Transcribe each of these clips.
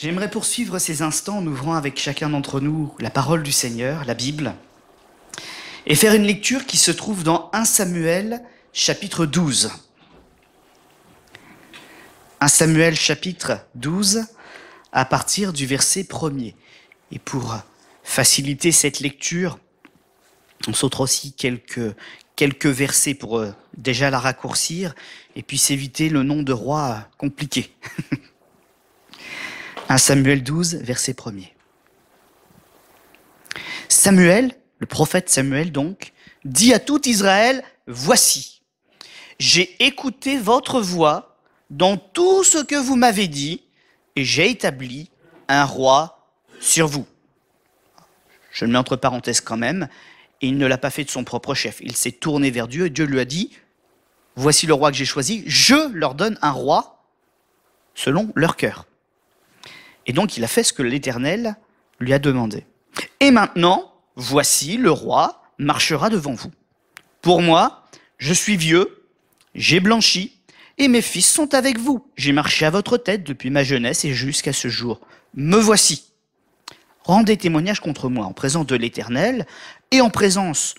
J'aimerais poursuivre ces instants en ouvrant avec chacun d'entre nous la parole du Seigneur, la Bible, et faire une lecture qui se trouve dans 1 Samuel chapitre 12. 1 Samuel chapitre 12, à partir du verset premier. Et pour faciliter cette lecture, on saute aussi quelques, quelques versets pour euh, déjà la raccourcir et puis s'éviter le nom de roi compliqué. 1 Samuel 12, verset premier. Samuel, le prophète Samuel donc, dit à tout Israël, voici, j'ai écouté votre voix dans tout ce que vous m'avez dit, j'ai établi un roi sur vous. Je le mets entre parenthèses quand même, il ne l'a pas fait de son propre chef. Il s'est tourné vers Dieu et Dieu lui a dit, voici le roi que j'ai choisi, je leur donne un roi selon leur cœur. Et donc il a fait ce que l'Éternel lui a demandé. Et maintenant, voici le roi marchera devant vous. Pour moi, je suis vieux, j'ai blanchi, et mes fils sont avec vous. J'ai marché à votre tête depuis ma jeunesse et jusqu'à ce jour. Me voici. Rendez témoignage contre moi en présence de l'Éternel et en présence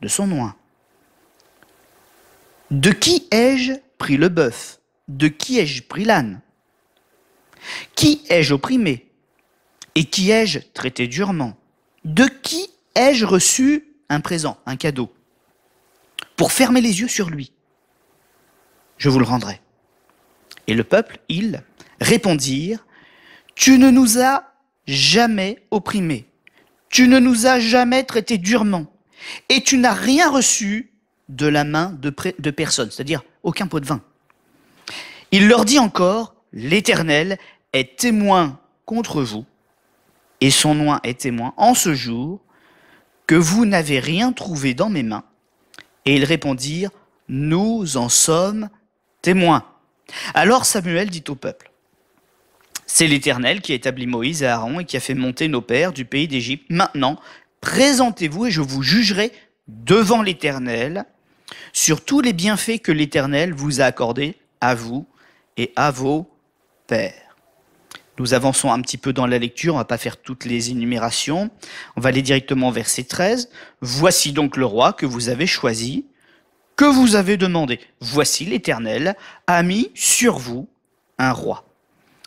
de son nom. De qui ai-je pris le bœuf De qui ai-je pris l'âne Qui ai-je opprimé Et qui ai-je traité durement De qui ai-je reçu un présent, un cadeau Pour fermer les yeux sur lui je vous le rendrai. Et le peuple, ils, répondirent, Tu ne nous as jamais opprimés, tu ne nous as jamais traités durement, et tu n'as rien reçu de la main de, personne, c'est-à-dire aucun pot de vin. Il leur dit encore, L'Éternel est témoin contre vous, et son nom est témoin en ce jour, que vous n'avez rien trouvé dans mes mains. Et ils répondirent, Nous en sommes Témoin, Alors Samuel dit au peuple, C'est l'Éternel qui a établi Moïse et Aaron et qui a fait monter nos pères du pays d'Égypte. Maintenant, présentez-vous et je vous jugerai devant l'Éternel sur tous les bienfaits que l'Éternel vous a accordés à vous et à vos pères. Nous avançons un petit peu dans la lecture, on va pas faire toutes les énumérations. On va aller directement vers verset 13. Voici donc le roi que vous avez choisi que vous avez demandé. Voici l'Éternel a mis sur vous un roi.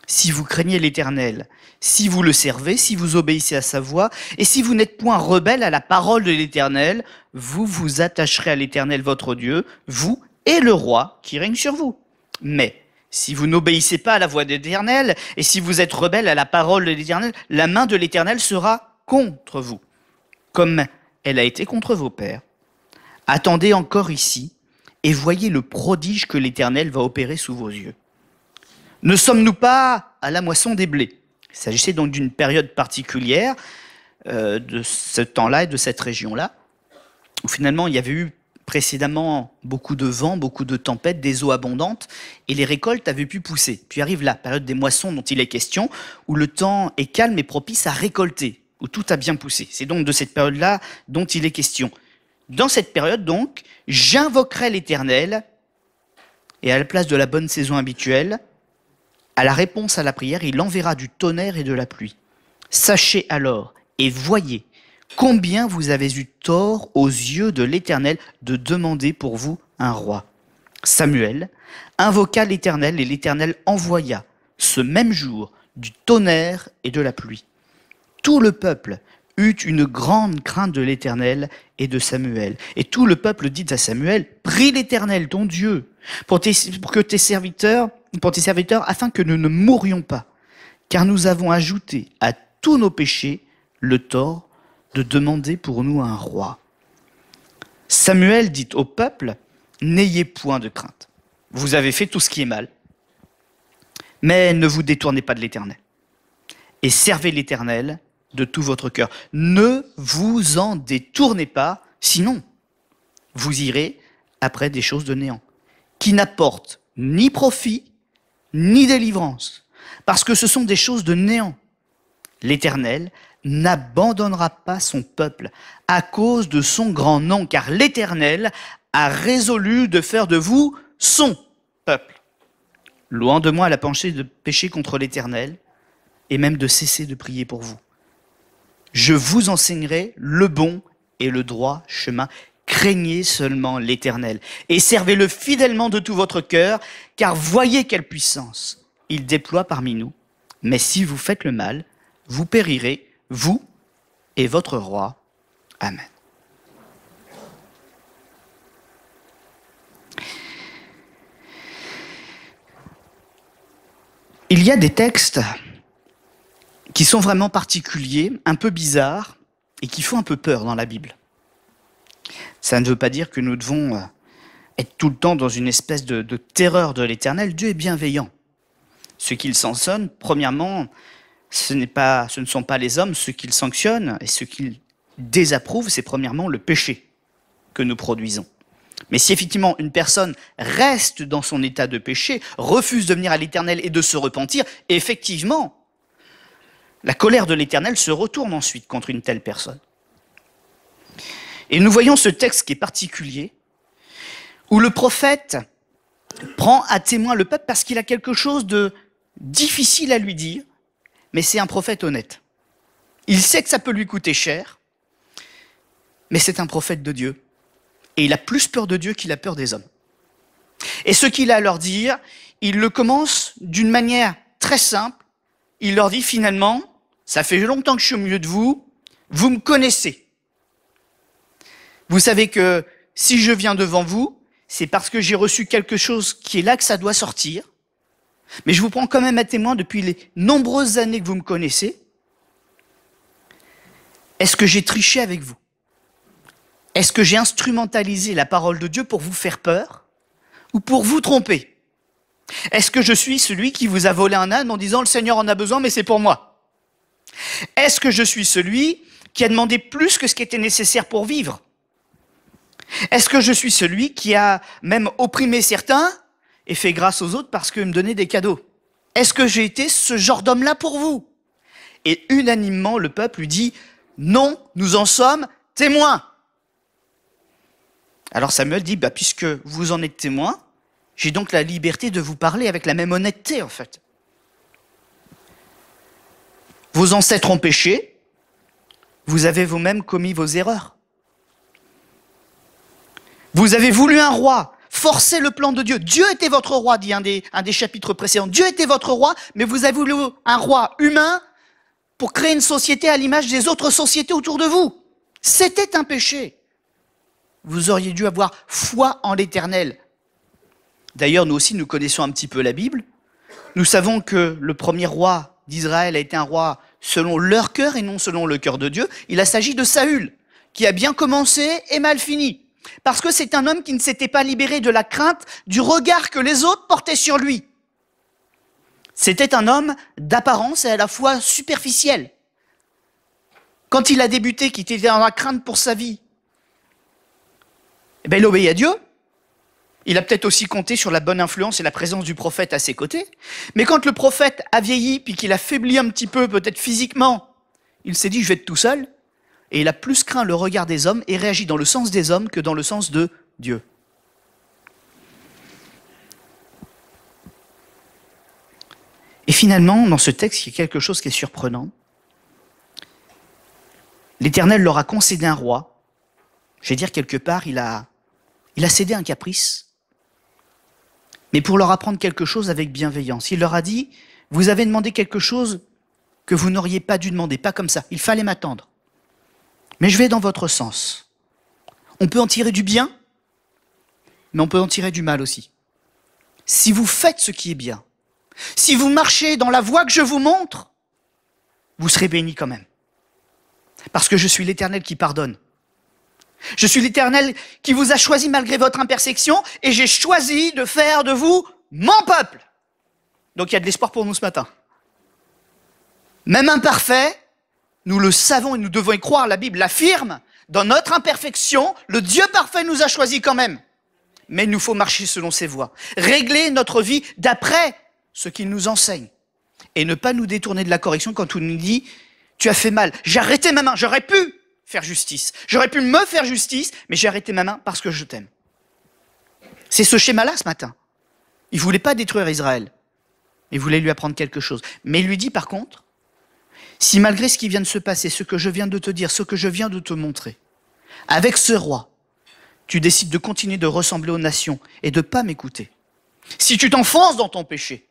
Si vous craignez l'Éternel, si vous le servez, si vous obéissez à sa voix, et si vous n'êtes point rebelle à la parole de l'Éternel, vous vous attacherez à l'Éternel votre Dieu, vous et le roi qui règne sur vous. Mais si vous n'obéissez pas à la voix de l'Éternel, et si vous êtes rebelle à la parole de l'Éternel, la main de l'Éternel sera contre vous, comme elle a été contre vos pères. Attendez encore ici et voyez le prodige que l'Éternel va opérer sous vos yeux. Ne sommes-nous pas à la moisson des blés Il s'agissait donc d'une période particulière euh, de ce temps-là et de cette région-là, où finalement il y avait eu précédemment beaucoup de vent, beaucoup de tempêtes, des eaux abondantes, et les récoltes avaient pu pousser. Puis arrive la période des moissons dont il est question, où le temps est calme et propice à récolter, où tout a bien poussé. C'est donc de cette période-là dont il est question. Dans cette période donc, j'invoquerai l'Éternel, et à la place de la bonne saison habituelle, à la réponse à la prière, il enverra du tonnerre et de la pluie. Sachez alors et voyez combien vous avez eu tort aux yeux de l'Éternel de demander pour vous un roi. Samuel invoqua l'Éternel et l'Éternel envoya ce même jour du tonnerre et de la pluie. Tout le peuple eut une grande crainte de l'Éternel et de Samuel. Et tout le peuple dit à Samuel, prie l'Éternel, ton Dieu, pour, tes, que tes serviteurs, pour tes serviteurs, afin que nous ne mourions pas, car nous avons ajouté à tous nos péchés le tort de demander pour nous un roi. Samuel dit au peuple, n'ayez point de crainte. Vous avez fait tout ce qui est mal, mais ne vous détournez pas de l'Éternel. Et servez l'Éternel de tout votre cœur. Ne vous en détournez pas, sinon vous irez après des choses de néant, qui n'apportent ni profit, ni délivrance, parce que ce sont des choses de néant. L'Éternel n'abandonnera pas son peuple à cause de son grand nom, car l'Éternel a résolu de faire de vous son peuple. Loin de moi la penchée de pécher contre l'Éternel, et même de cesser de prier pour vous. Je vous enseignerai le bon et le droit chemin. Craignez seulement l'Éternel et servez-le fidèlement de tout votre cœur, car voyez quelle puissance il déploie parmi nous. Mais si vous faites le mal, vous périrez, vous et votre roi. Amen. Il y a des textes qui sont vraiment particuliers, un peu bizarres, et qui font un peu peur dans la Bible. Ça ne veut pas dire que nous devons euh, être tout le temps dans une espèce de, terreur de l'éternel. Dieu est bienveillant. Ce qu'il sanctionne, premièrement, ce, pas, ce ne sont pas les hommes, ce qu'il sanctionne et ce qu'il désapprouve, c'est premièrement le péché que nous produisons. Mais si effectivement une personne reste dans son état de péché, refuse de venir à l'éternel et de se repentir, effectivement, la colère de l'Éternel se retourne ensuite contre une telle personne. Et nous voyons ce texte qui est particulier, où le prophète prend à témoin le peuple parce qu'il a quelque chose de difficile à lui dire, mais c'est un prophète honnête. Il sait que ça peut lui coûter cher, mais c'est un prophète de Dieu. Et il a plus peur de Dieu qu'il a peur des hommes. Et ce qu'il a à leur dire, il le commence d'une manière très simple. Il leur dit finalement, ça fait longtemps que je suis au milieu de vous, vous me connaissez. Vous savez que si je viens devant vous, c'est parce que j'ai reçu quelque chose qui est là que ça doit sortir. Mais je vous prends quand même à témoin depuis les nombreuses années que vous me connaissez. Est-ce que j'ai triché avec vous Est-ce que j'ai instrumentalisé la parole de Dieu pour vous faire peur ou pour vous tromper Est-ce que je suis celui qui vous a volé un âne en disant le Seigneur en a besoin mais c'est pour moi est-ce que je suis celui qui a demandé plus que ce qui était nécessaire pour vivre Est-ce que je suis celui qui a même opprimé certains et fait grâce aux autres parce qu'ils me donnaient des cadeaux Est-ce que j'ai été ce genre d'homme-là pour vous Et unanimement, le peuple lui dit, non, nous en sommes témoins. Alors Samuel dit, bah, puisque vous en êtes témoin, j'ai donc la liberté de vous parler avec la même honnêteté, en fait. Vos ancêtres ont péché, vous avez vous-même commis vos erreurs. Vous avez voulu un roi, forcer le plan de Dieu. Dieu était votre roi, dit un des, un des chapitres précédents. Dieu était votre roi, mais vous avez voulu un roi humain pour créer une société à l'image des autres sociétés autour de vous. C'était un péché. Vous auriez dû avoir foi en l'éternel. D'ailleurs, nous aussi, nous connaissons un petit peu la Bible. Nous savons que le premier roi d'Israël a été un roi selon leur cœur et non selon le cœur de Dieu, il a s'agit de Saül, qui a bien commencé et mal fini. Parce que c'est un homme qui ne s'était pas libéré de la crainte du regard que les autres portaient sur lui. C'était un homme d'apparence et à la fois superficielle. Quand il a débuté, qu'il était dans la crainte pour sa vie, eh ben, il obéit à Dieu, il a peut-être aussi compté sur la bonne influence et la présence du prophète à ses côtés. Mais quand le prophète a vieilli, puis qu'il a faibli un petit peu, peut-être physiquement, il s'est dit, je vais être tout seul. Et il a plus craint le regard des hommes et réagit dans le sens des hommes que dans le sens de Dieu. Et finalement, dans ce texte, il y a quelque chose qui est surprenant. L'Éternel leur a concédé un roi. Je vais dire quelque part, il a, il a cédé un caprice mais pour leur apprendre quelque chose avec bienveillance. Il leur a dit, vous avez demandé quelque chose que vous n'auriez pas dû demander, pas comme ça, il fallait m'attendre. Mais je vais dans votre sens. On peut en tirer du bien, mais on peut en tirer du mal aussi. Si vous faites ce qui est bien, si vous marchez dans la voie que je vous montre, vous serez béni quand même. Parce que je suis l'Éternel qui pardonne. Je suis l'Éternel qui vous a choisi malgré votre imperfection et j'ai choisi de faire de vous mon peuple. Donc il y a de l'espoir pour nous ce matin. Même imparfait, nous le savons et nous devons y croire. La Bible l'affirme. Dans notre imperfection, le Dieu parfait nous a choisi quand même. Mais il nous faut marcher selon ses voies. Régler notre vie d'après ce qu'il nous enseigne. Et ne pas nous détourner de la correction quand on nous dit, tu as fait mal. J'ai arrêté ma main, j'aurais pu, faire justice. J'aurais pu me faire justice, mais j'ai arrêté ma main parce que je t'aime. C'est ce schéma-là ce matin. Il voulait pas détruire Israël. Il voulait lui apprendre quelque chose. Mais il lui dit par contre, si malgré ce qui vient de se passer, ce que je viens de te dire, ce que je viens de te montrer, avec ce roi, tu décides de continuer de ressembler aux nations et de pas m'écouter. Si tu t'enfonces dans ton péché,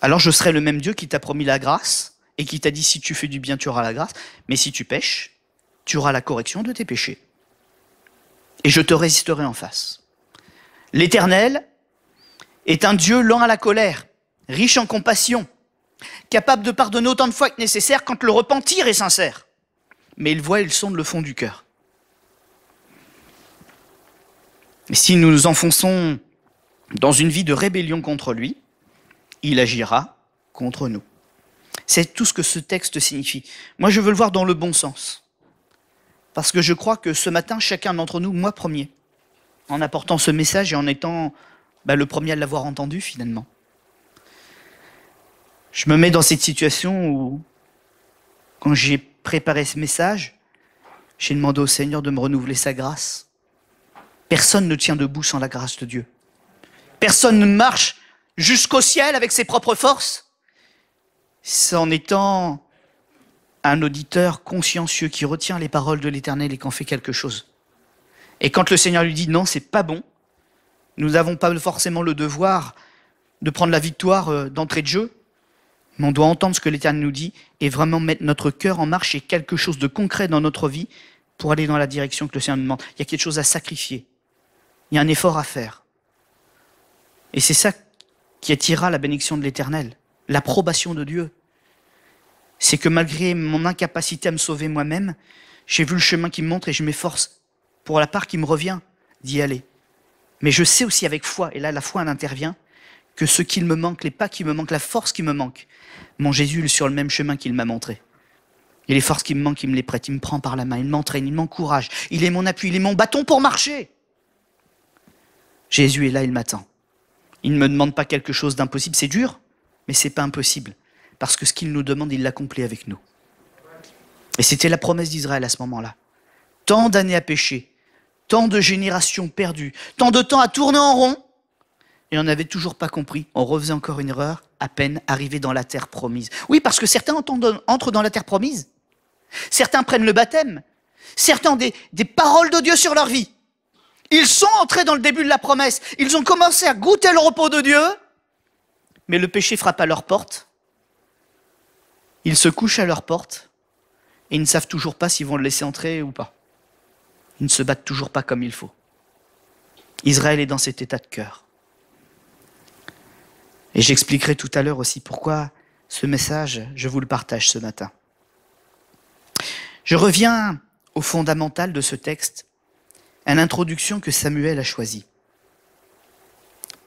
alors je serai le même Dieu qui t'a promis la grâce, et qui t'a dit si tu fais du bien, tu auras la grâce, mais si tu pèches, tu auras la correction de tes péchés. Et je te résisterai en face. L'Éternel est un Dieu lent à la colère, riche en compassion, capable de pardonner autant de fois que nécessaire quand le repentir est sincère. Mais il voit et il sonde le fond du cœur. Et si nous nous enfonçons dans une vie de rébellion contre lui, il agira contre nous. C'est tout ce que ce texte signifie. Moi, je veux le voir dans le bon sens. Parce que je crois que ce matin, chacun d'entre nous, moi premier, en apportant ce message et en étant bah, le premier à l'avoir entendu finalement, je me mets dans cette situation où, quand j'ai préparé ce message, j'ai demandé au Seigneur de me renouveler sa grâce. Personne ne tient debout sans la grâce de Dieu. Personne ne marche jusqu'au ciel avec ses propres forces en étant un auditeur consciencieux qui retient les paroles de l'Éternel et en fait quelque chose. Et quand le Seigneur lui dit non, c'est pas bon, nous n'avons pas forcément le devoir de prendre la victoire euh, d'entrée de jeu, mais on doit entendre ce que l'Éternel nous dit et vraiment mettre notre cœur en marche et quelque chose de concret dans notre vie pour aller dans la direction que le Seigneur nous demande. Il y a quelque chose à sacrifier. Il y a un effort à faire. Et c'est ça qui attira la bénédiction de l'Éternel, l'approbation de Dieu c'est que malgré mon incapacité à me sauver moi-même, j'ai vu le chemin qui me montre et je m'efforce, pour la part qui me revient, d'y aller. Mais je sais aussi avec foi, et là la foi intervient, que ce qu'il me manque, les pas qui me manquent, la force qui me manque, mon Jésus est sur le même chemin qu'il m'a montré. Et les forces qui me manquent, il me les prête, il me prend par la main, il m'entraîne, il m'encourage, il est mon appui, il est mon bâton pour marcher. Jésus est là, il m'attend. Il ne me demande pas quelque chose d'impossible, c'est dur, mais c'est pas impossible parce que ce qu'il nous demande, il l'accomplit avec nous. Et c'était la promesse d'Israël à ce moment-là. Tant d'années à pécher, tant de générations perdues, tant de temps à tourner en rond, et on n'avait toujours pas compris, on refaisait encore une erreur, à peine arrivé dans la terre promise. Oui, parce que certains entrent dans la terre promise, certains prennent le baptême, certains ont des, des paroles de Dieu sur leur vie. Ils sont entrés dans le début de la promesse, ils ont commencé à goûter le repos de Dieu, mais le péché frappe à leur porte, ils se couchent à leur porte et ils ne savent toujours pas s'ils vont le laisser entrer ou pas. Ils ne se battent toujours pas comme il faut. Israël est dans cet état de cœur. Et j'expliquerai tout à l'heure aussi pourquoi ce message, je vous le partage ce matin. Je reviens au fondamental de ce texte, à l'introduction que Samuel a choisie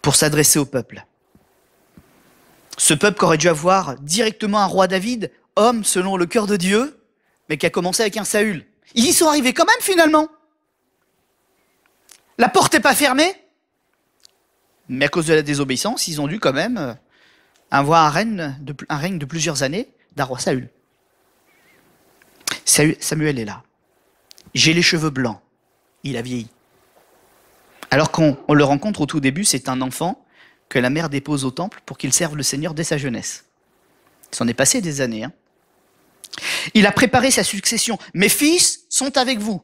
pour s'adresser au peuple. Ce peuple aurait dû avoir directement un roi David, homme selon le cœur de Dieu, mais qui a commencé avec un Saül. Ils y sont arrivés quand même finalement. La porte n'est pas fermée, mais à cause de la désobéissance, ils ont dû quand même euh, avoir un règne de, un règne de plusieurs années d'un roi Saül. Samuel est là. J'ai les cheveux blancs. Il a vieilli. Alors qu'on le rencontre au tout début, c'est un enfant que la mère dépose au temple pour qu'il serve le Seigneur dès sa jeunesse. Il s'en est passé des années. Hein. Il a préparé sa succession. Mes fils sont avec vous.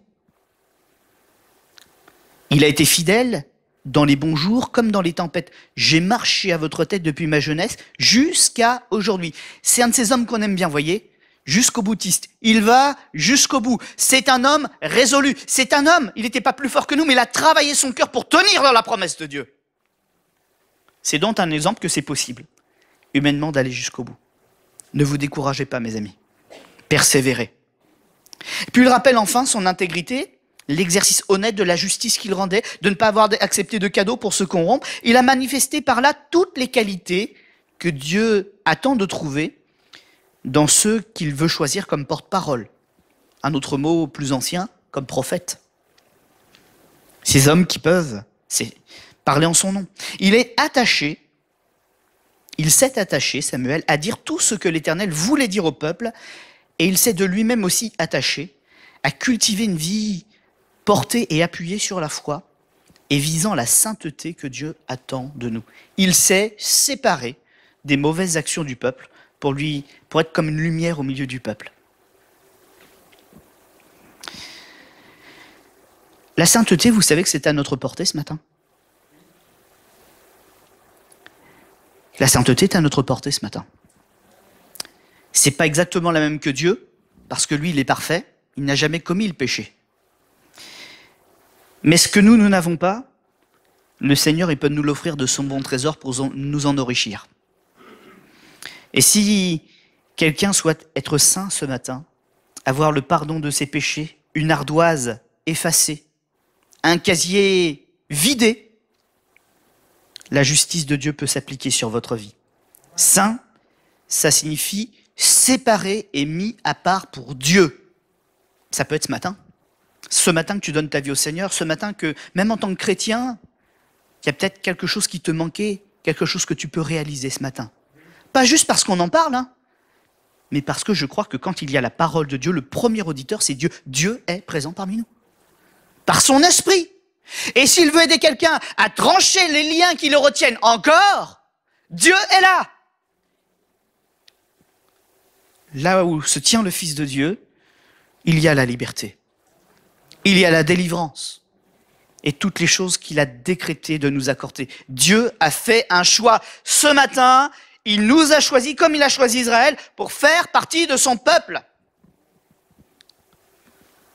Il a été fidèle dans les bons jours comme dans les tempêtes. J'ai marché à votre tête depuis ma jeunesse jusqu'à aujourd'hui. C'est un de ces hommes qu'on aime bien, voyez Jusqu'au boutiste. Il va jusqu'au bout. C'est un homme résolu. C'est un homme, il n'était pas plus fort que nous, mais il a travaillé son cœur pour tenir dans la promesse de Dieu. C'est donc un exemple que c'est possible, humainement, d'aller jusqu'au bout. Ne vous découragez pas, mes amis. Persévérez. puis il rappelle enfin son intégrité, l'exercice honnête de la justice qu'il rendait, de ne pas avoir accepté de cadeaux pour se corrompre. Il a manifesté par là toutes les qualités que Dieu attend de trouver dans ceux qu'il veut choisir comme porte-parole. Un autre mot plus ancien, comme prophète. Ces hommes qui peuvent, c'est parler en son nom. Il est attaché, il s'est attaché, Samuel, à dire tout ce que l'Éternel voulait dire au peuple, et il s'est de lui-même aussi attaché à cultiver une vie portée et appuyée sur la foi et visant la sainteté que Dieu attend de nous. Il s'est séparé des mauvaises actions du peuple pour, lui, pour être comme une lumière au milieu du peuple. La sainteté, vous savez que c'est à notre portée ce matin. La sainteté est à notre portée ce matin. C'est pas exactement la même que Dieu, parce que lui, il est parfait, il n'a jamais commis le péché. Mais ce que nous, nous n'avons pas, le Seigneur, il peut nous l'offrir de son bon trésor pour nous en enrichir. Et si quelqu'un souhaite être saint ce matin, avoir le pardon de ses péchés, une ardoise effacée, un casier vidé, la justice de Dieu peut s'appliquer sur votre vie. Saint, ça signifie séparé et mis à part pour Dieu. Ça peut être ce matin. Ce matin que tu donnes ta vie au Seigneur, ce matin que, même en tant que chrétien, il y a peut-être quelque chose qui te manquait, quelque chose que tu peux réaliser ce matin. Pas juste parce qu'on en parle, hein, mais parce que je crois que quand il y a la parole de Dieu, le premier auditeur, c'est Dieu. Dieu est présent parmi nous. Par son esprit. Et s'il veut aider quelqu'un à trancher les liens qui le retiennent encore, Dieu est là. Là où se tient le Fils de Dieu, il y a la liberté. Il y a la délivrance. Et toutes les choses qu'il a décrétées de nous accorder. Dieu a fait un choix. Ce matin, il nous a choisis comme il a choisi Israël pour faire partie de son peuple.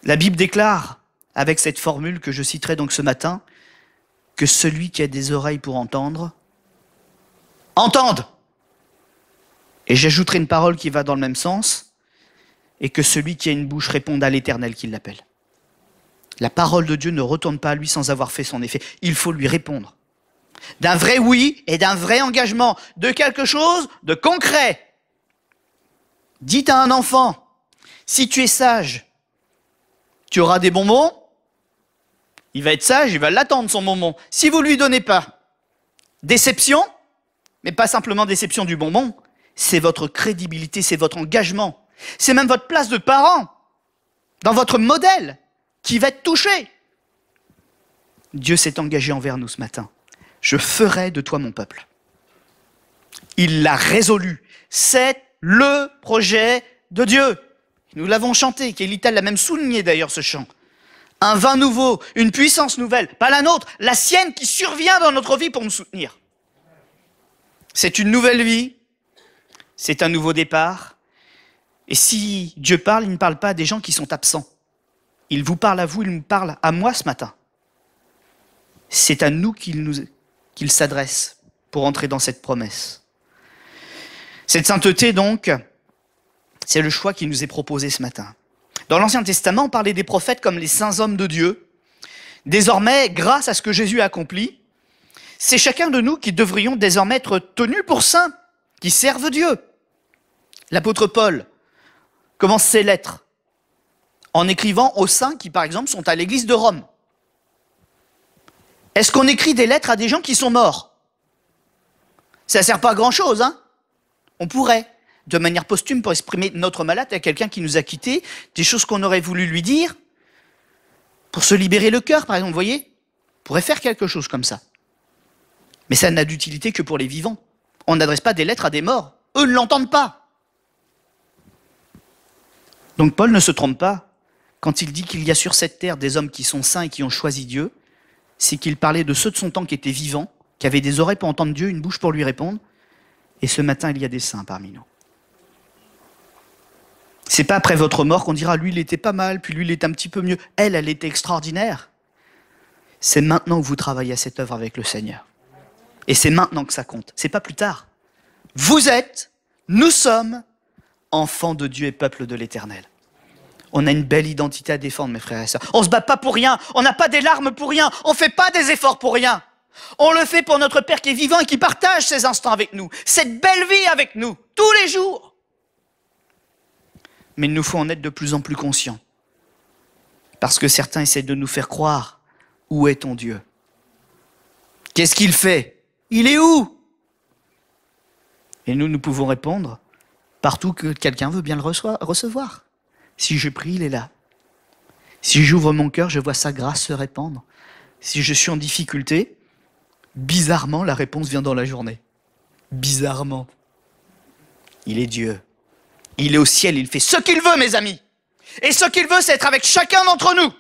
La Bible déclare avec cette formule que je citerai donc ce matin, que celui qui a des oreilles pour entendre, entende Et j'ajouterai une parole qui va dans le même sens, et que celui qui a une bouche réponde à l'Éternel qui l'appelle. La parole de Dieu ne retourne pas à lui sans avoir fait son effet. Il faut lui répondre. D'un vrai oui et d'un vrai engagement, de quelque chose de concret. Dites à un enfant, si tu es sage, tu auras des bonbons, il va être sage, il va l'attendre son moment. Si vous lui donnez pas déception, mais pas simplement déception du bonbon, c'est votre crédibilité, c'est votre engagement, c'est même votre place de parent dans votre modèle qui va être touché. Dieu s'est engagé envers nous ce matin. Je ferai de toi mon peuple. Il l'a résolu. C'est le projet de Dieu. Nous l'avons chanté. Kélita l'a même souligné d'ailleurs ce chant un vin nouveau, une puissance nouvelle, pas la nôtre, la sienne qui survient dans notre vie pour nous soutenir. C'est une nouvelle vie, c'est un nouveau départ. Et si Dieu parle, il ne parle pas à des gens qui sont absents. Il vous parle à vous, il me parle à moi ce matin. C'est à nous qu'il nous, qu'il s'adresse pour entrer dans cette promesse. Cette sainteté, donc, c'est le choix qui nous est proposé ce matin. Dans l'Ancien Testament, on parlait des prophètes comme les saints hommes de Dieu. Désormais, grâce à ce que Jésus a accompli, c'est chacun de nous qui devrions désormais être tenus pour saints, qui servent Dieu. L'apôtre Paul commence ses lettres en écrivant aux saints qui, par exemple, sont à l'église de Rome. Est-ce qu'on écrit des lettres à des gens qui sont morts Ça ne sert pas à grand-chose, hein On pourrait de manière posthume pour exprimer notre malade à quelqu'un qui nous a quittés, des choses qu'on aurait voulu lui dire, pour se libérer le cœur, par exemple, vous voyez On pourrait faire quelque chose comme ça. Mais ça n'a d'utilité que pour les vivants. On n'adresse pas des lettres à des morts. Eux ne l'entendent pas. Donc Paul ne se trompe pas. Quand il dit qu'il y a sur cette terre des hommes qui sont saints et qui ont choisi Dieu, c'est qu'il parlait de ceux de son temps qui étaient vivants, qui avaient des oreilles pour entendre Dieu, une bouche pour lui répondre. Et ce matin, il y a des saints parmi nous. C'est pas après votre mort qu'on dira lui il était pas mal, puis lui il était un petit peu mieux. Elle, elle était extraordinaire. C'est maintenant que vous travaillez à cette œuvre avec le Seigneur. Et c'est maintenant que ça compte. C'est pas plus tard. Vous êtes, nous sommes enfants de Dieu et peuple de l'Éternel. On a une belle identité à défendre, mes frères et sœurs. On se bat pas pour rien. On n'a pas des larmes pour rien. On fait pas des efforts pour rien. On le fait pour notre Père qui est vivant et qui partage ses instants avec nous, cette belle vie avec nous, tous les jours mais il nous faut en être de plus en plus conscients. Parce que certains essaient de nous faire croire où est ton Dieu Qu'est-ce qu'il fait Il est où Et nous, nous pouvons répondre partout que quelqu'un veut bien le recevoir. Si je prie, il est là. Si j'ouvre mon cœur, je vois sa grâce se répandre. Si je suis en difficulté, bizarrement, la réponse vient dans la journée. Bizarrement. Il est Dieu. Il est au ciel, il fait ce qu'il veut, mes amis. Et ce qu'il veut, c'est être avec chacun d'entre nous.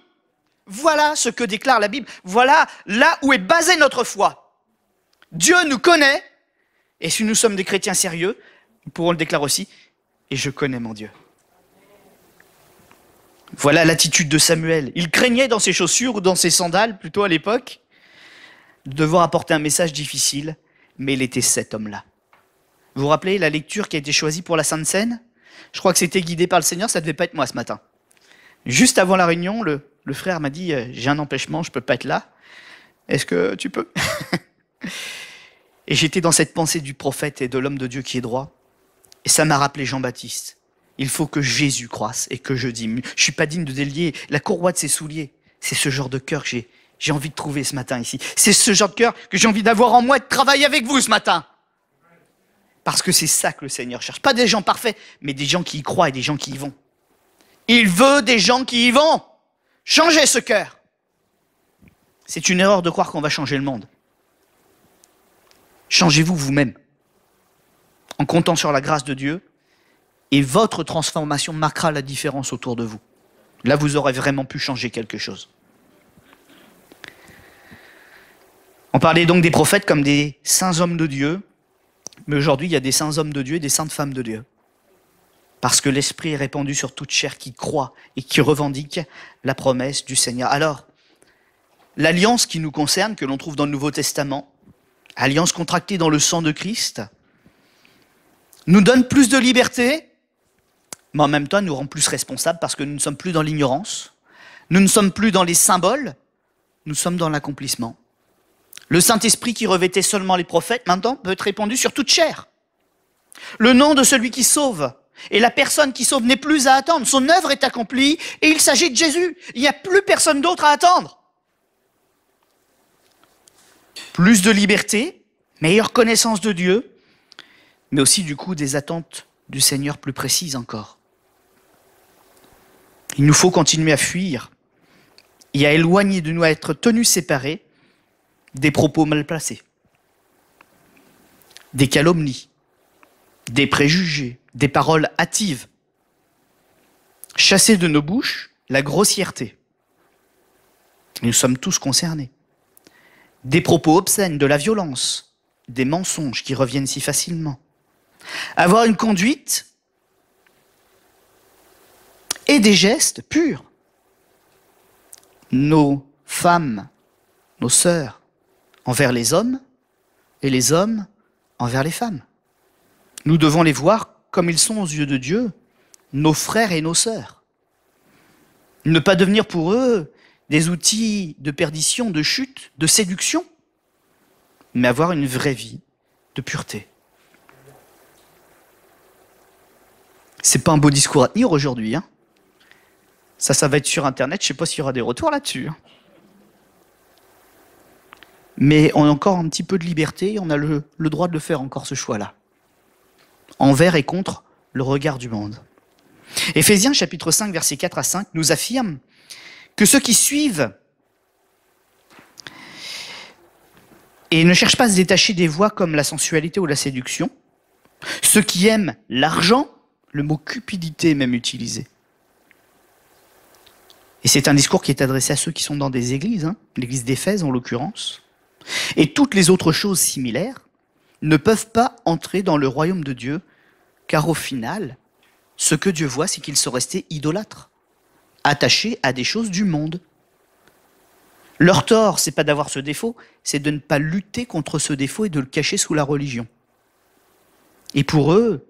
Voilà ce que déclare la Bible. Voilà là où est basée notre foi. Dieu nous connaît, et si nous sommes des chrétiens sérieux, nous pourrons le déclarer aussi, et je connais mon Dieu. Voilà l'attitude de Samuel. Il craignait dans ses chaussures ou dans ses sandales, plutôt à l'époque, de devoir apporter un message difficile, mais il était cet homme-là. Vous vous rappelez la lecture qui a été choisie pour la Sainte Seine je crois que c'était guidé par le Seigneur, ça devait pas être moi ce matin. Juste avant la réunion, le, frère m'a dit euh, J'ai un empêchement, je peux pas être là. Est-ce que tu peux Et j'étais dans cette pensée du prophète et de l'homme de Dieu qui est droit. Et ça m'a rappelé Jean-Baptiste. Il faut que Jésus croisse et que je dis Je suis pas digne de délier la courroie de ses souliers. C'est ce genre de cœur que j'ai, j'ai envie de trouver ce matin ici. C'est ce genre de cœur que j'ai envie d'avoir en moi et de travailler avec vous ce matin. Parce que c'est ça que le Seigneur cherche. Pas des gens parfaits, mais des gens qui y croient et des gens qui y vont. Il veut des gens qui y vont. Changez ce cœur. C'est une erreur de croire qu'on va changer le monde. Changez-vous vous-même en comptant sur la grâce de Dieu et votre transformation marquera la différence autour de vous. Là, vous aurez vraiment pu changer quelque chose. On parlait donc des prophètes comme des saints hommes de Dieu mais aujourd'hui, il y a des saints hommes de Dieu et des saintes femmes de Dieu. Parce que l'Esprit est répandu sur toute chair qui croit et qui revendique la promesse du Seigneur. Alors, l'alliance qui nous concerne, que l'on trouve dans le Nouveau Testament, alliance contractée dans le sang de Christ, nous donne plus de liberté, mais en même temps nous rend plus responsables parce que nous ne sommes plus dans l'ignorance, nous ne sommes plus dans les symboles, nous sommes dans l'accomplissement. Le Saint-Esprit qui revêtait seulement les prophètes, maintenant, peut être répandu sur toute chair. Le nom de celui qui sauve et la personne qui sauve n'est plus à attendre. Son œuvre est accomplie et il s'agit de Jésus. Il n'y a plus personne d'autre à attendre. Plus de liberté, meilleure connaissance de Dieu, mais aussi du coup des attentes du Seigneur plus précises encore. Il nous faut continuer à fuir et à éloigner de nous, à être tenus séparés des propos mal placés, des calomnies, des préjugés, des paroles hâtives. Chasser de nos bouches la grossièreté. Nous sommes tous concernés. Des propos obscènes, de la violence, des mensonges qui reviennent si facilement. Avoir une conduite et des gestes purs. Nos femmes, nos sœurs, envers les hommes et les hommes envers les femmes. Nous devons les voir comme ils sont aux yeux de Dieu, nos frères et nos sœurs. Ne pas devenir pour eux des outils de perdition, de chute, de séduction, mais avoir une vraie vie de pureté. C'est pas un beau discours à tenir aujourd'hui. Hein. ça, ça va être sur Internet. Je sais pas s'il y aura des retours là-dessus. Hein mais on a encore un petit peu de liberté et on a le, droit de le faire encore ce choix-là. Envers et contre le regard du monde. Éphésiens chapitre 5 versets 4 à 5 nous affirme que ceux qui suivent et ne cherchent pas à se détacher des voies comme la sensualité ou la séduction, ceux qui aiment l'argent, le mot cupidité est même utilisé. Et c'est un discours qui est adressé à ceux qui sont dans des églises, hein, l'église d'Éphèse en l'occurrence. Et toutes les autres choses similaires ne peuvent pas entrer dans le royaume de Dieu, car au final, ce que Dieu voit, c'est qu'ils sont restés idolâtres, attachés à des choses du monde. Leur tort, c'est pas d'avoir ce défaut, c'est de ne pas lutter contre ce défaut et de le cacher sous la religion. Et pour eux,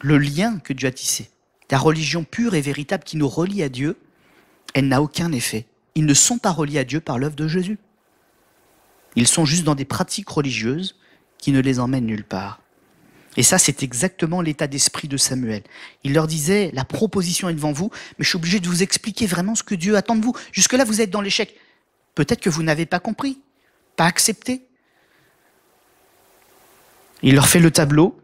le lien que Dieu a tissé, la religion pure et véritable qui nous relie à Dieu, elle n'a aucun effet. Ils ne sont pas reliés à Dieu par l'œuvre de Jésus. Ils sont juste dans des pratiques religieuses qui ne les emmènent nulle part. Et ça, c'est exactement l'état d'esprit de Samuel. Il leur disait, la proposition est devant vous, mais je suis obligé de vous expliquer vraiment ce que Dieu attend de vous. Jusque-là, vous êtes dans l'échec. Peut-être que vous n'avez pas compris, pas accepté. Il leur fait le tableau,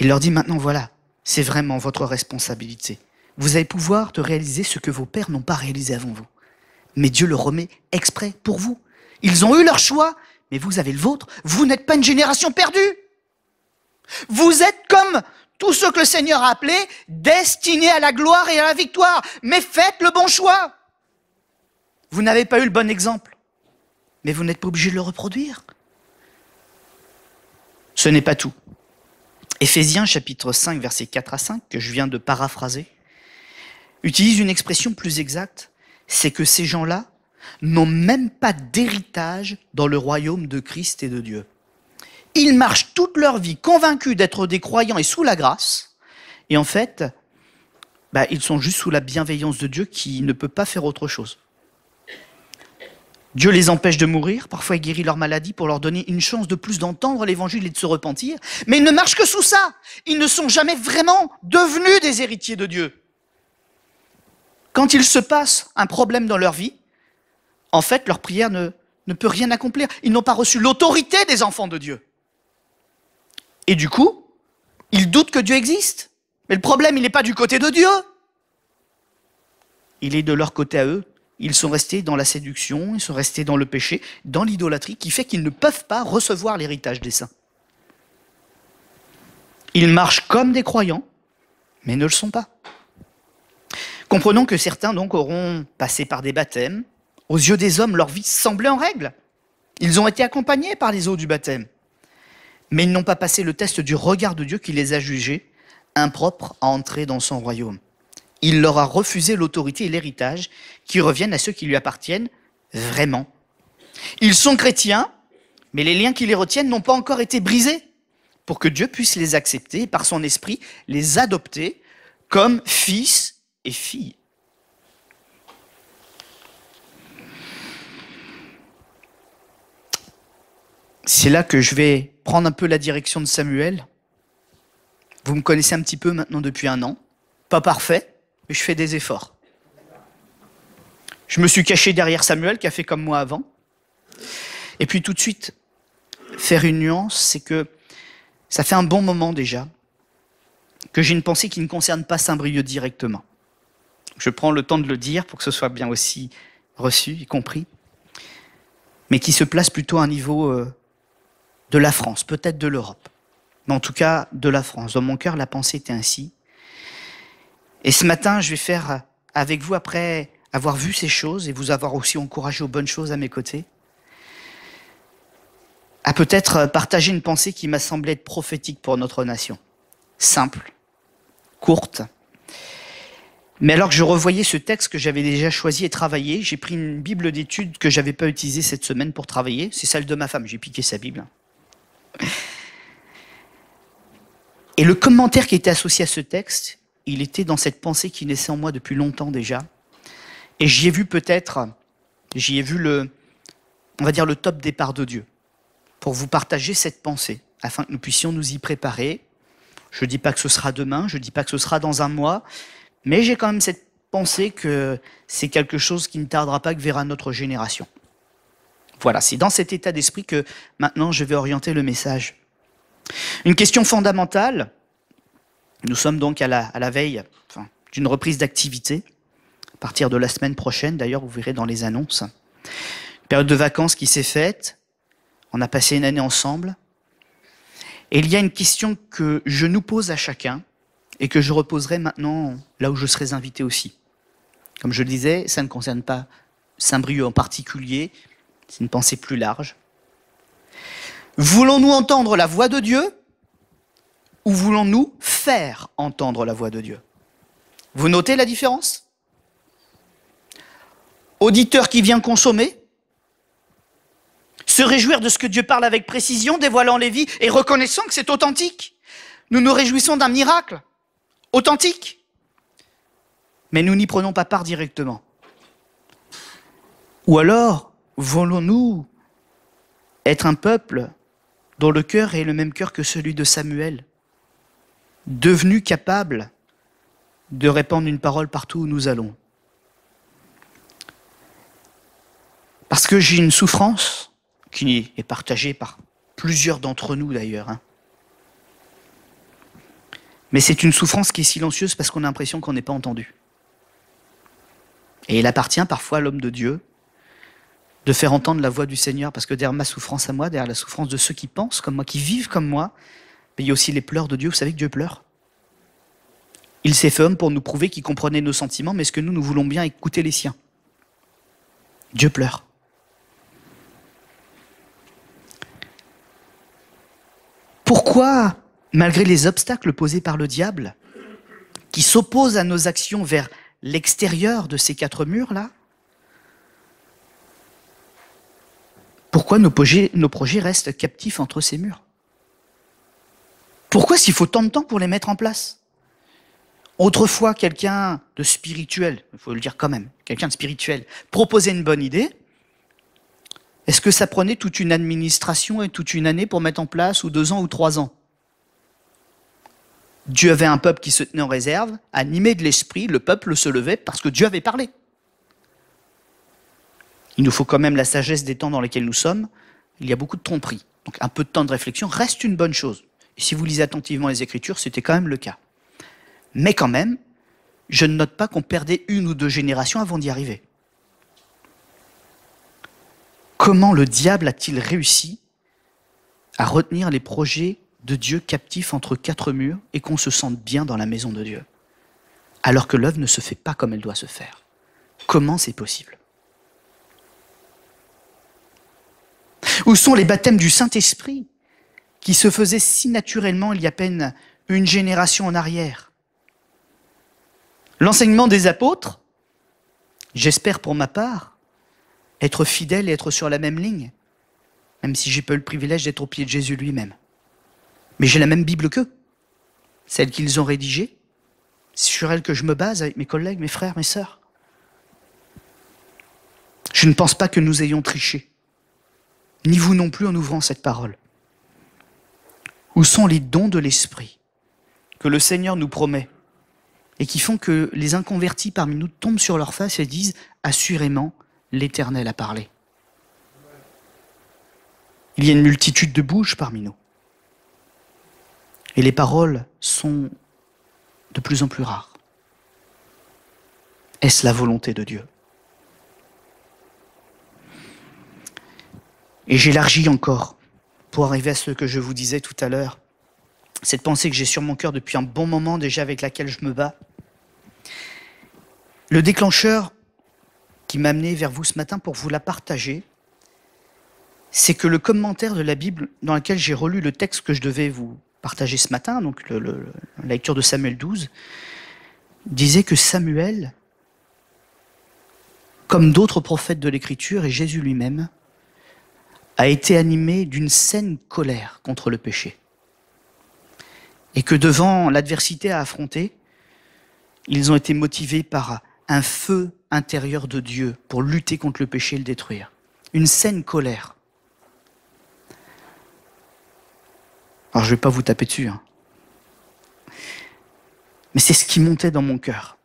il leur dit maintenant, voilà, c'est vraiment votre responsabilité. Vous allez pouvoir de réaliser ce que vos pères n'ont pas réalisé avant vous. Mais Dieu le remet exprès pour vous. Ils ont eu leur choix, mais vous avez le vôtre. Vous n'êtes pas une génération perdue. Vous êtes comme tous ceux que le Seigneur a appelés, destinés à la gloire et à la victoire. Mais faites le bon choix. Vous n'avez pas eu le bon exemple, mais vous n'êtes pas obligé de le reproduire. Ce n'est pas tout. Éphésiens chapitre 5, versets 4 à 5, que je viens de paraphraser, utilise une expression plus exacte, c'est que ces gens-là n'ont même pas d'héritage dans le royaume de Christ et de Dieu. Ils marchent toute leur vie convaincus d'être des croyants et sous la grâce, et en fait, bah, ils sont juste sous la bienveillance de Dieu qui ne peut pas faire autre chose. Dieu les empêche de mourir, parfois il guérit leur maladie pour leur donner une chance de plus d'entendre l'évangile et de se repentir, mais ils ne marchent que sous ça. Ils ne sont jamais vraiment devenus des héritiers de Dieu. Quand il se passe un problème dans leur vie, en fait, leur prière ne, ne peut rien accomplir. Ils n'ont pas reçu l'autorité des enfants de Dieu. Et du coup, ils doutent que Dieu existe. Mais le problème, il n'est pas du côté de Dieu. Il est de leur côté à eux. Ils sont restés dans la séduction, ils sont restés dans le péché, dans l'idolâtrie, qui fait qu'ils ne peuvent pas recevoir l'héritage des saints. Ils marchent comme des croyants, mais ne le sont pas. Comprenons que certains donc auront passé par des baptêmes, aux yeux des hommes, leur vie semblait en règle. Ils ont été accompagnés par les eaux du baptême. Mais ils n'ont pas passé le test du regard de Dieu qui les a jugés impropres à entrer dans son royaume. Il leur a refusé l'autorité et l'héritage qui reviennent à ceux qui lui appartiennent vraiment. Ils sont chrétiens, mais les liens qui les retiennent n'ont pas encore été brisés pour que Dieu puisse les accepter et par son esprit les adopter comme fils et filles. c'est là que je vais prendre un peu la direction de Samuel. Vous me connaissez un petit peu maintenant depuis un an. Pas parfait, mais je fais des efforts. Je me suis caché derrière Samuel qui a fait comme moi avant. Et puis tout de suite, faire une nuance, c'est que ça fait un bon moment déjà que j'ai une pensée qui ne concerne pas Saint-Brieuc directement. Je prends le temps de le dire pour que ce soit bien aussi reçu, y compris, mais qui se place plutôt à un niveau euh, de la France, peut-être de l'Europe, mais en tout cas de la France. Dans mon cœur, la pensée était ainsi. Et ce matin, je vais faire avec vous, après avoir vu ces choses et vous avoir aussi encouragé aux bonnes choses à mes côtés, à peut-être partager une pensée qui m'a semblé être prophétique pour notre nation. Simple, courte. Mais alors que je revoyais ce texte que j'avais déjà choisi et travaillé, j'ai pris une Bible d'études que j'avais pas utilisée cette semaine pour travailler. C'est celle de ma femme. J'ai piqué sa Bible. Et le commentaire qui était associé à ce texte, il était dans cette pensée qui naissait en moi depuis longtemps déjà. Et j'y ai vu peut-être, j'y ai vu le, on va dire le top départ de Dieu, pour vous partager cette pensée, afin que nous puissions nous y préparer. Je ne dis pas que ce sera demain, je ne dis pas que ce sera dans un mois, mais j'ai quand même cette pensée que c'est quelque chose qui ne tardera pas, que verra notre génération. Voilà, c'est dans cet état d'esprit que maintenant je vais orienter le message. Une question fondamentale, nous sommes donc à la, veille d'une reprise d'activité, à partir de la semaine prochaine d'ailleurs, vous verrez dans les annonces. Une période de vacances qui s'est faite, on a passé une année ensemble, et il y a une question que je nous pose à chacun et que je reposerai maintenant là où je serai invité aussi. Comme je le disais, ça ne concerne pas Saint-Brieuc en particulier, c'est une pensée plus large. Voulons-nous entendre la voix de Dieu ou voulons-nous faire entendre la voix de Dieu Vous notez la différence Auditeur qui vient consommer, se réjouir de ce que Dieu parle avec précision, dévoilant les vies et reconnaissant que c'est authentique. Nous nous réjouissons d'un miracle authentique, mais nous n'y prenons pas part directement. Ou alors, Voulons-nous être un peuple dont le cœur est le même cœur que celui de Samuel, devenu capable de répandre une parole partout où nous allons Parce que j'ai une souffrance qui est partagée par plusieurs d'entre nous d'ailleurs. Hein. Mais c'est une souffrance qui est silencieuse parce qu'on a l'impression qu'on n'est pas entendu. Et il appartient parfois à l'homme de Dieu de faire entendre la voix du Seigneur, parce que derrière ma souffrance à moi, derrière la souffrance de ceux qui pensent comme moi, qui vivent comme moi, il y a aussi les pleurs de Dieu. Vous savez que Dieu pleure. Il s'est fait homme pour nous prouver qu'il comprenait nos sentiments, mais est-ce que nous, nous voulons bien écouter les siens Dieu pleure. Pourquoi, malgré les obstacles posés par le diable, qui s'opposent à nos actions vers l'extérieur de ces quatre murs-là, Pourquoi nos projets, restent captifs entre ces murs Pourquoi s'il faut tant de temps pour les mettre en place Autrefois, quelqu'un de spirituel, il faut le dire quand même, quelqu'un de spirituel, proposait une bonne idée. Est-ce que ça prenait toute une administration et toute une année pour mettre en place, ou deux ans ou trois ans Dieu avait un peuple qui se tenait en réserve, animé de l'esprit, le peuple se levait parce que Dieu avait parlé il nous faut quand même la sagesse des temps dans lesquels nous sommes. Il y a beaucoup de tromperies. Donc un peu de temps de réflexion reste une bonne chose. Et si vous lisez attentivement les Écritures, c'était quand même le cas. Mais quand même, je ne note pas qu'on perdait une ou deux générations avant d'y arriver. Comment le diable a-t-il réussi à retenir les projets de Dieu captifs entre quatre murs et qu'on se sente bien dans la maison de Dieu, alors que l'œuvre ne se fait pas comme elle doit se faire Comment c'est possible Où sont les baptêmes du Saint-Esprit qui se faisaient si naturellement il y a à peine une génération en arrière L'enseignement des apôtres, j'espère pour ma part, être fidèle et être sur la même ligne, même si j'ai pas le privilège d'être au pied de Jésus lui-même. Mais j'ai la même Bible qu'eux, celle qu'ils ont rédigée, C'est sur elle que je me base avec mes collègues, mes frères, mes sœurs. Je ne pense pas que nous ayons triché ni vous non plus en ouvrant cette parole. Où sont les dons de l'esprit que le Seigneur nous promet et qui font que les inconvertis parmi nous tombent sur leur face et disent Assurément, l'Éternel a parlé. Il y a une multitude de bouches parmi nous. Et les paroles sont de plus en plus rares. Est-ce la volonté de Dieu Et j'élargis encore pour arriver à ce que je vous disais tout à l'heure. Cette pensée que j'ai sur mon cœur depuis un bon moment déjà avec laquelle je me bats. Le déclencheur qui m'a amené vers vous ce matin pour vous la partager, c'est que le commentaire de la Bible dans lequel j'ai relu le texte que je devais vous partager ce matin, donc la lecture de Samuel 12, disait que Samuel, comme d'autres prophètes de l'Écriture et Jésus lui-même, a été animé d'une saine colère contre le péché. Et que devant l'adversité à affronter, ils ont été motivés par un feu intérieur de Dieu pour lutter contre le péché et le détruire. Une saine colère. Alors je ne vais pas vous taper dessus, hein. mais c'est ce qui montait dans mon cœur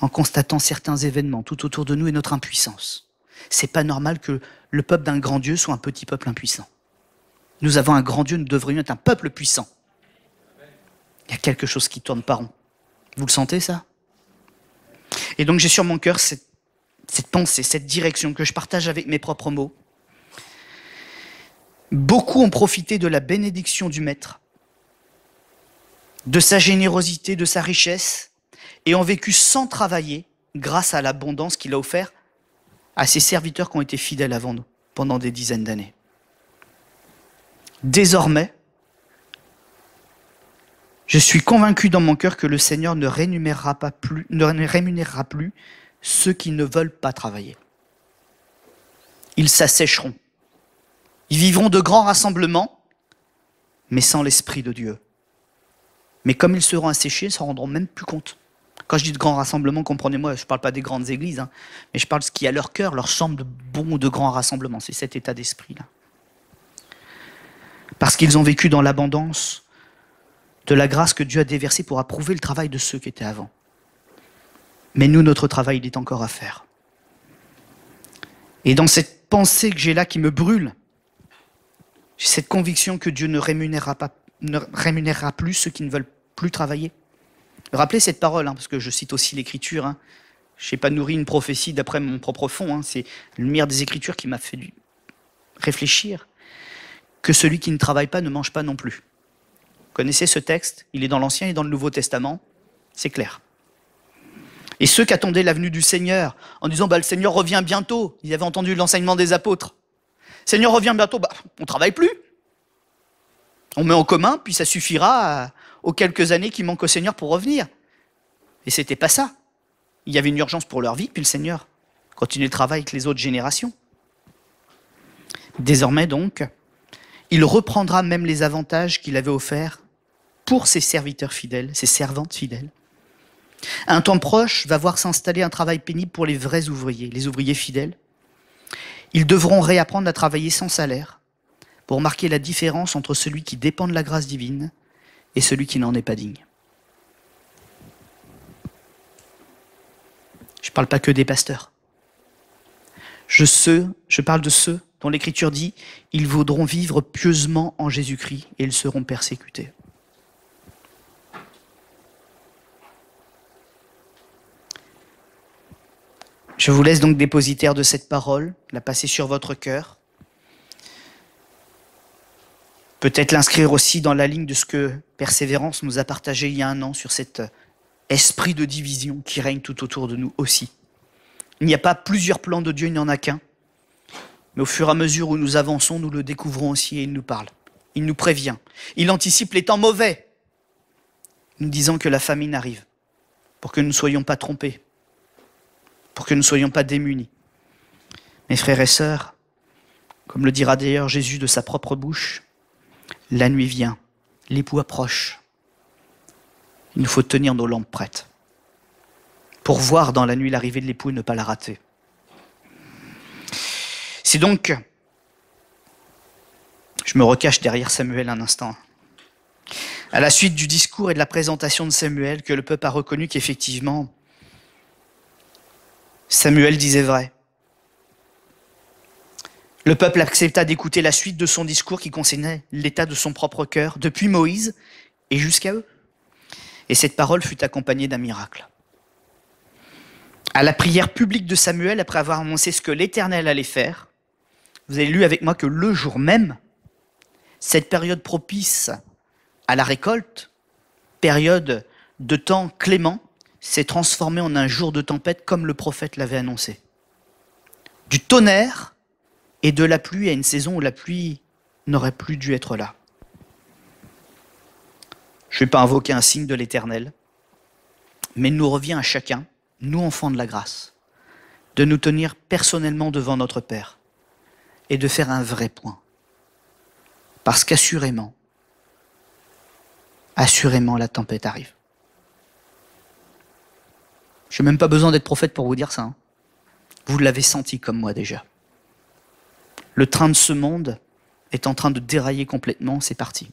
en constatant certains événements tout autour de nous et notre impuissance. C'est pas normal que le peuple d'un grand Dieu soit un petit peuple impuissant. Nous avons un grand Dieu, nous devrions être un peuple puissant. Il y a quelque chose qui tourne par rond. Vous le sentez, ça Et donc j'ai sur mon cœur cette, cette pensée, cette direction que je partage avec mes propres mots. Beaucoup ont profité de la bénédiction du Maître, de sa générosité, de sa richesse, et ont vécu sans travailler grâce à l'abondance qu'il a offert à ses serviteurs qui ont été fidèles avant nous pendant des dizaines d'années. Désormais, je suis convaincu dans mon cœur que le Seigneur ne rémunérera, pas plus, ne rémunérera plus ceux qui ne veulent pas travailler. Ils s'assécheront. Ils vivront de grands rassemblements, mais sans l'Esprit de Dieu. Mais comme ils seront asséchés, ils ne s'en rendront même plus compte. Quand je dis de grands rassemblements, comprenez-moi, je ne parle pas des grandes églises, hein, mais je parle de ce qui, à leur cœur, leur semble bon de grands rassemblements. C'est cet état d'esprit-là. Parce qu'ils ont vécu dans l'abondance de la grâce que Dieu a déversée pour approuver le travail de ceux qui étaient avant. Mais nous, notre travail, il est encore à faire. Et dans cette pensée que j'ai là qui me brûle, j'ai cette conviction que Dieu ne rémunérera, pas, ne rémunérera plus ceux qui ne veulent plus travailler. Rappelez cette parole, hein, parce que je cite aussi l'Écriture. Hein. Je n'ai pas nourri une prophétie d'après mon propre fond. Hein. C'est la lumière des Écritures qui m'a fait réfléchir. Que celui qui ne travaille pas ne mange pas non plus. Vous connaissez ce texte Il est dans l'Ancien et dans le Nouveau Testament. C'est clair. Et ceux qui attendaient la venue du Seigneur en disant bah, Le Seigneur revient bientôt. Ils avaient entendu l'enseignement des apôtres. Seigneur revient bientôt. Bah, on ne travaille plus. On met en commun, puis ça suffira à, aux quelques années qui manquent au Seigneur pour revenir. Et c'était pas ça. Il y avait une urgence pour leur vie, puis le Seigneur continue le travail avec les autres générations. Désormais donc, il reprendra même les avantages qu'il avait offerts pour ses serviteurs fidèles, ses servantes fidèles. Un temps proche va voir s'installer un travail pénible pour les vrais ouvriers, les ouvriers fidèles. Ils devront réapprendre à travailler sans salaire pour marquer la différence entre celui qui dépend de la grâce divine et celui qui n'en est pas digne. Je ne parle pas que des pasteurs. Je, ceux, je parle de ceux dont l'Écriture dit Ils voudront vivre pieusement en Jésus-Christ et ils seront persécutés. Je vous laisse donc dépositaire de cette parole, la passer sur votre cœur peut-être l'inscrire aussi dans la ligne de ce que Persévérance nous a partagé il y a un an sur cet euh, esprit de division qui règne tout autour de nous aussi. Il n'y a pas plusieurs plans de Dieu, il n'y en a qu'un. Mais au fur et à mesure où nous avançons, nous le découvrons aussi et il nous parle. Il nous prévient. Il anticipe les temps mauvais, nous disant que la famine arrive, pour que nous ne soyons pas trompés, pour que nous ne soyons pas démunis. Mes frères et sœurs, comme le dira d'ailleurs Jésus de sa propre bouche, la nuit vient, l'époux approche. Il nous faut tenir nos lampes prêtes pour voir dans la nuit l'arrivée de l'époux et ne pas la rater. C'est donc, je me recache derrière Samuel un instant, à la suite du discours et de la présentation de Samuel que le peuple a reconnu qu'effectivement, Samuel disait vrai. Le peuple accepta d'écouter la suite de son discours qui concernait l'état de son propre cœur, depuis Moïse et jusqu'à eux. Et cette parole fut accompagnée d'un miracle. À la prière publique de Samuel, après avoir annoncé ce que l'Éternel allait faire, vous avez lu avec moi que le jour même, cette période propice à la récolte, période de temps clément, s'est transformée en un jour de tempête comme le prophète l'avait annoncé. Du tonnerre et de la pluie à une saison où la pluie n'aurait plus dû être là. Je ne vais pas invoquer un signe de l'Éternel, mais il nous revient à chacun, nous enfants de la grâce, de nous tenir personnellement devant notre Père et de faire un vrai point. Parce qu'assurément, assurément la tempête arrive. Je n'ai même pas besoin d'être prophète pour vous dire ça. Hein. Vous l'avez senti comme moi déjà. Le train de ce monde est en train de dérailler complètement, c'est parti.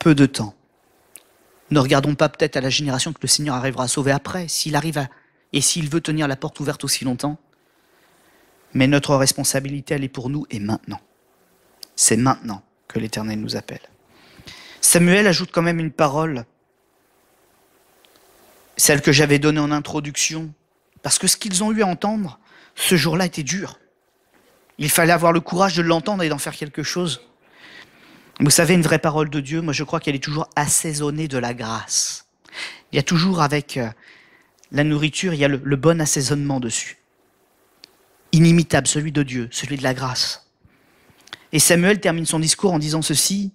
Peu de temps. Ne regardons pas peut-être à la génération que le Seigneur arrivera à sauver après, s'il arrive à, et s'il veut tenir la porte ouverte aussi longtemps. Mais notre responsabilité, elle est pour nous et maintenant. C'est maintenant que l'Éternel nous appelle. Samuel ajoute quand même une parole, celle que j'avais donnée en introduction, parce que ce qu'ils ont eu à entendre ce jour-là était dur. Il fallait avoir le courage de l'entendre et d'en faire quelque chose. Vous savez, une vraie parole de Dieu, moi je crois qu'elle est toujours assaisonnée de la grâce. Il y a toujours avec euh, la nourriture, il y a le, bon assaisonnement dessus. Inimitable, celui de Dieu, celui de la grâce. Et Samuel termine son discours en disant ceci,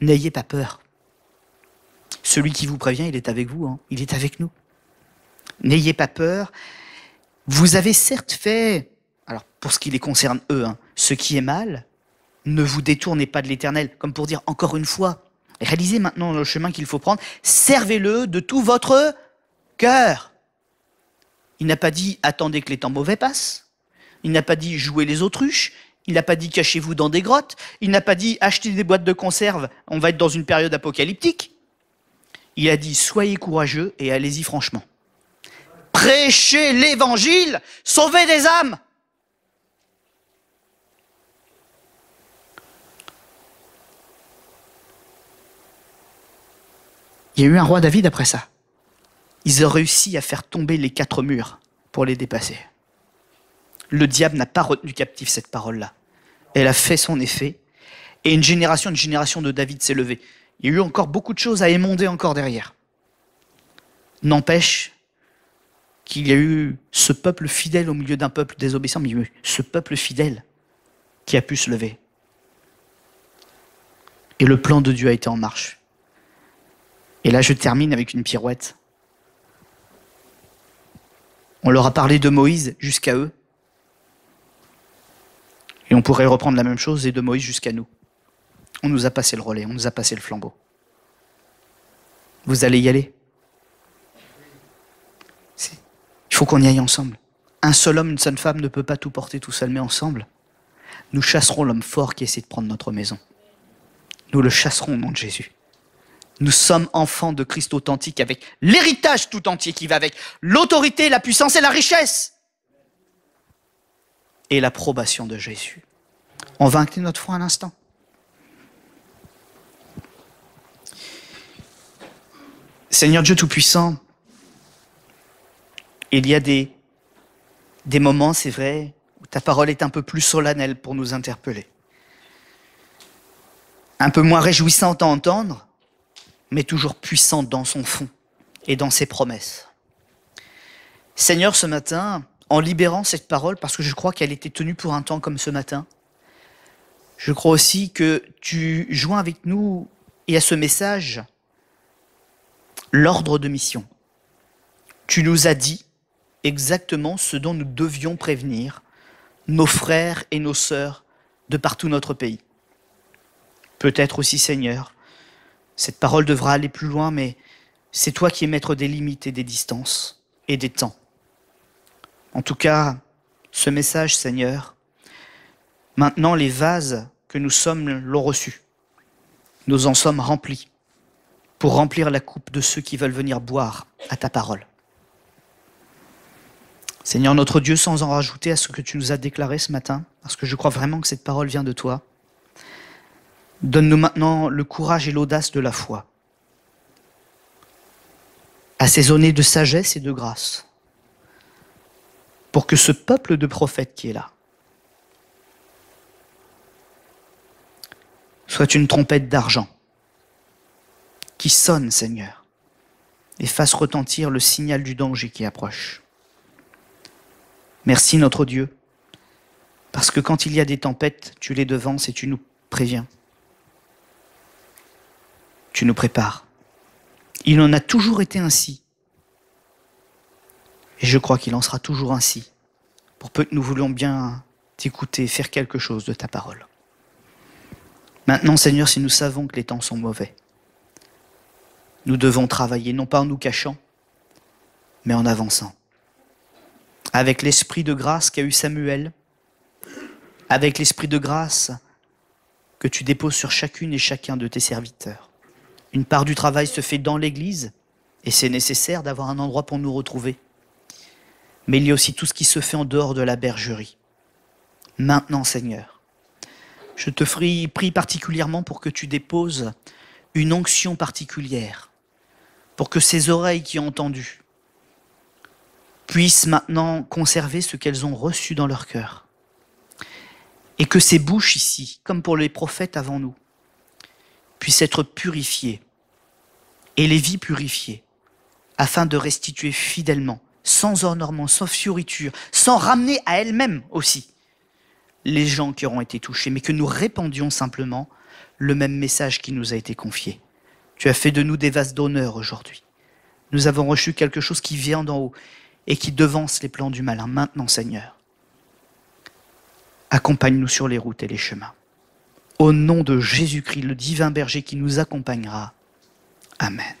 N'ayez pas peur. Celui qui vous prévient, il est avec vous, hein. il est avec nous. N'ayez pas peur. Vous avez certes fait pour ce qui les concerne eux. Hein. Ce qui est mal, ne vous détournez pas de l'éternel, comme pour dire encore une fois, réalisez maintenant le chemin qu'il faut prendre, servez-le de tout votre cœur. Il n'a pas dit attendez que les temps mauvais passent, il n'a pas dit jouez les autruches, il n'a pas dit cachez-vous dans des grottes, il n'a pas dit achetez des boîtes de conserve, on va être dans une période apocalyptique. Il a dit soyez courageux et allez-y franchement. Prêchez l'évangile, sauvez des âmes. Il y a eu un roi David après ça. Ils ont réussi à faire tomber les quatre murs pour les dépasser. Le diable n'a pas retenu captif cette parole-là. Elle a fait son effet. Et une génération, une génération de David s'est levée. Il y a eu encore beaucoup de choses à émonder encore derrière. N'empêche qu'il y a eu ce peuple fidèle au milieu d'un peuple désobéissant, mais ce peuple fidèle qui a pu se lever. Et le plan de Dieu a été en marche. Et là, je termine avec une pirouette. On leur a parlé de Moïse jusqu'à eux. Et on pourrait reprendre la même chose et de Moïse jusqu'à nous. On nous a passé le relais, on nous a passé le flambeau. Vous allez y aller Il faut qu'on y aille ensemble. Un seul homme, une seule femme ne peut pas tout porter tout seul, mais ensemble, nous chasserons l'homme fort qui essaie de prendre notre maison. Nous le chasserons au nom de Jésus. Nous sommes enfants de Christ authentique avec l'héritage tout entier qui va avec l'autorité, la puissance et la richesse et l'approbation de Jésus. On va notre foi à l'instant. Seigneur Dieu Tout-Puissant, il y a des, des moments, c'est vrai, où ta parole est un peu plus solennelle pour nous interpeller, un peu moins réjouissante à entendre, mais toujours puissante dans son fond et dans ses promesses. Seigneur, ce matin, en libérant cette parole, parce que je crois qu'elle était tenue pour un temps comme ce matin, je crois aussi que tu joins avec nous et à ce message l'ordre de mission. Tu nous as dit exactement ce dont nous devions prévenir nos frères et nos sœurs de partout notre pays. Peut-être aussi, Seigneur, cette parole devra aller plus loin, mais c'est toi qui es maître des limites et des distances et des temps. En tout cas, ce message, Seigneur, maintenant les vases que nous sommes l'ont reçu. Nous en sommes remplis pour remplir la coupe de ceux qui veulent venir boire à ta parole. Seigneur notre Dieu, sans en rajouter à ce que tu nous as déclaré ce matin, parce que je crois vraiment que cette parole vient de toi, Donne-nous maintenant le courage et l'audace de la foi, assaisonnée de sagesse et de grâce, pour que ce peuple de prophètes qui est là soit une trompette d'argent qui sonne, Seigneur, et fasse retentir le signal du danger qui approche. Merci notre Dieu, parce que quand il y a des tempêtes, tu les devances et tu nous préviens tu nous prépares. Il en a toujours été ainsi. Et je crois qu'il en sera toujours ainsi, pour peu que nous voulions bien t'écouter, faire quelque chose de ta parole. Maintenant, Seigneur, si nous savons que les temps sont mauvais, nous devons travailler, non pas en nous cachant, mais en avançant. Avec l'esprit de grâce qu'a eu Samuel, avec l'esprit de grâce que tu déposes sur chacune et chacun de tes serviteurs. Une part du travail se fait dans l'Église, et c'est nécessaire d'avoir un endroit pour nous retrouver. Mais il y a aussi tout ce qui se fait en dehors de la bergerie. Maintenant, Seigneur, je te prie particulièrement pour que tu déposes une onction particulière, pour que ces oreilles qui ont entendu puissent maintenant conserver ce qu'elles ont reçu dans leur cœur. Et que ces bouches ici, comme pour les prophètes avant nous, puissent être purifiées et les vies purifiées, afin de restituer fidèlement, sans ornement, sans fioriture, sans ramener à elles-mêmes aussi les gens qui auront été touchés, mais que nous répandions simplement le même message qui nous a été confié. Tu as fait de nous des vases d'honneur aujourd'hui. Nous avons reçu quelque chose qui vient d'en haut et qui devance les plans du malin. Maintenant, Seigneur, accompagne-nous sur les routes et les chemins. Au nom de Jésus-Christ, le divin berger qui nous accompagnera. Amen.